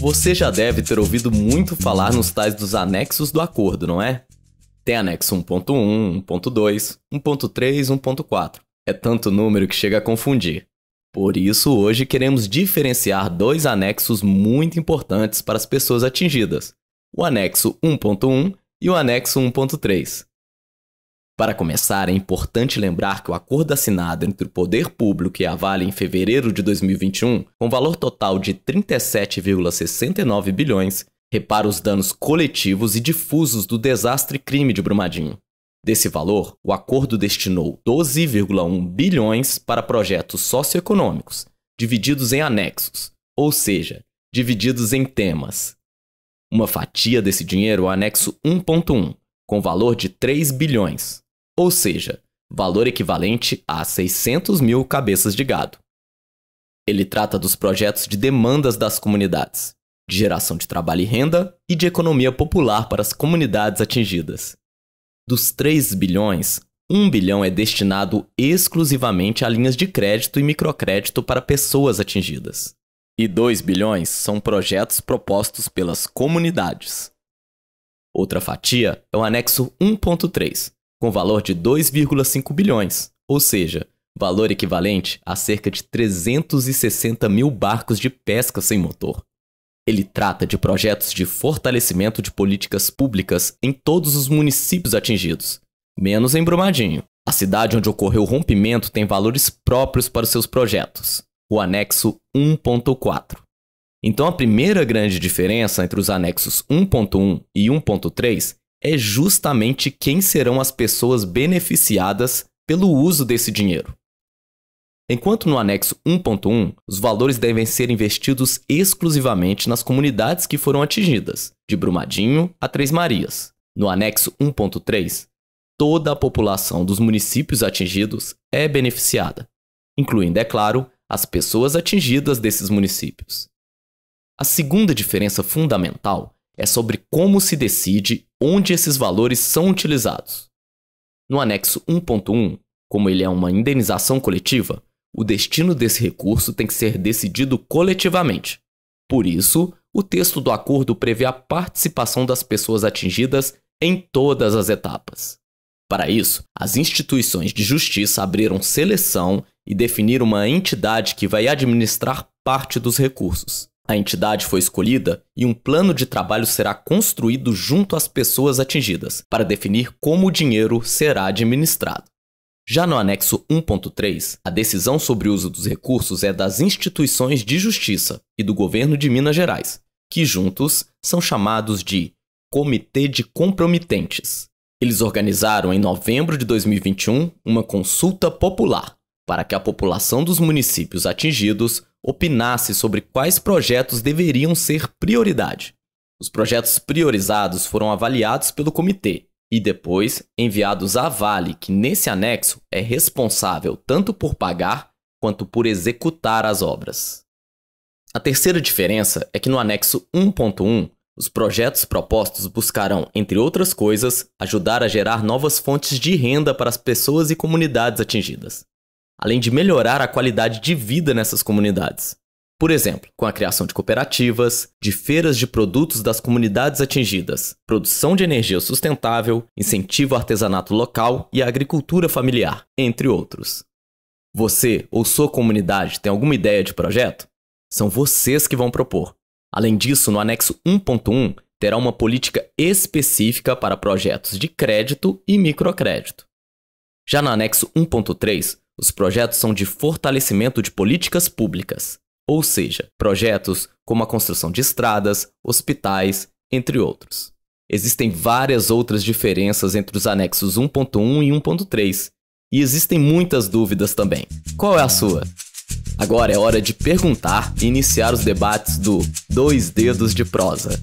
Você já deve ter ouvido muito falar nos tais dos anexos do acordo, não é? Tem anexo 1.1, 1.2, 1.3, 1.4. É tanto número que chega a confundir. Por isso, hoje queremos diferenciar dois anexos muito importantes para as pessoas atingidas: o anexo 1.1 e o anexo 1.3. Para começar, é importante lembrar que o acordo assinado entre o Poder Público e a Vale em fevereiro de 2021, com valor total de 37,69 bilhões, repara os danos coletivos e difusos do desastre crime de Brumadinho. Desse valor, o acordo destinou 12,1 bilhões para projetos socioeconômicos, divididos em anexos, ou seja, divididos em temas. Uma fatia desse dinheiro é o anexo 1.1, com valor de 3 bilhões, ou seja, valor equivalente a 600 mil cabeças de gado. Ele trata dos projetos de demandas das comunidades, de geração de trabalho e renda e de economia popular para as comunidades atingidas. Dos 3 bilhões, 1 bilhão é destinado exclusivamente a linhas de crédito e microcrédito para pessoas atingidas. E 2 bilhões são projetos propostos pelas comunidades. Outra fatia é o anexo 1.3, com valor de 2,5 bilhões, ou seja, valor equivalente a cerca de 360 mil barcos de pesca sem motor. Ele trata de projetos de fortalecimento de políticas públicas em todos os municípios atingidos, menos em Brumadinho. A cidade onde ocorreu o rompimento tem valores próprios para seus projetos, o anexo 1.4. Então a primeira grande diferença entre os anexos 1.1 e 1.3 é justamente quem serão as pessoas beneficiadas pelo uso desse dinheiro. Enquanto no anexo 1.1, os valores devem ser investidos exclusivamente nas comunidades que foram atingidas, de Brumadinho a Três Marias. No anexo 1.3, toda a população dos municípios atingidos é beneficiada, incluindo, é claro, as pessoas atingidas desses municípios. A segunda diferença fundamental é sobre como se decide onde esses valores são utilizados. No anexo 1.1, como ele é uma indenização coletiva, o destino desse recurso tem que ser decidido coletivamente. Por isso, o texto do acordo prevê a participação das pessoas atingidas em todas as etapas. Para isso, as instituições de justiça abriram seleção e definiram uma entidade que vai administrar parte dos recursos. A entidade foi escolhida e um plano de trabalho será construído junto às pessoas atingidas, para definir como o dinheiro será administrado. Já no anexo 1.3, a decisão sobre o uso dos recursos é das instituições de justiça e do governo de Minas Gerais, que juntos são chamados de Comitê de Compromitentes. Eles organizaram em novembro de 2021 uma consulta popular para que a população dos municípios atingidos opinasse sobre quais projetos deveriam ser prioridade. Os projetos priorizados foram avaliados pelo comitê e depois enviados à Vale, que nesse anexo é responsável tanto por pagar quanto por executar as obras. A terceira diferença é que no anexo 1.1, os projetos propostos buscarão, entre outras coisas, ajudar a gerar novas fontes de renda para as pessoas e comunidades atingidas, além de melhorar a qualidade de vida nessas comunidades. Por exemplo, com a criação de cooperativas, de feiras de produtos das comunidades atingidas, produção de energia sustentável, incentivo ao artesanato local e à agricultura familiar, entre outros. Você ou sua comunidade tem alguma ideia de projeto? São vocês que vão propor. Além disso, no anexo 1.1 terá uma política específica para projetos de crédito e microcrédito. Já no anexo 1.3, os projetos são de fortalecimento de políticas públicas, ou seja, projetos como a construção de estradas, hospitais, entre outros. Existem várias outras diferenças entre os anexos 1.1 e 1.3, e existem muitas dúvidas também. Qual é a sua? Agora é hora de perguntar e iniciar os debates do Dois Dedos de Prosa.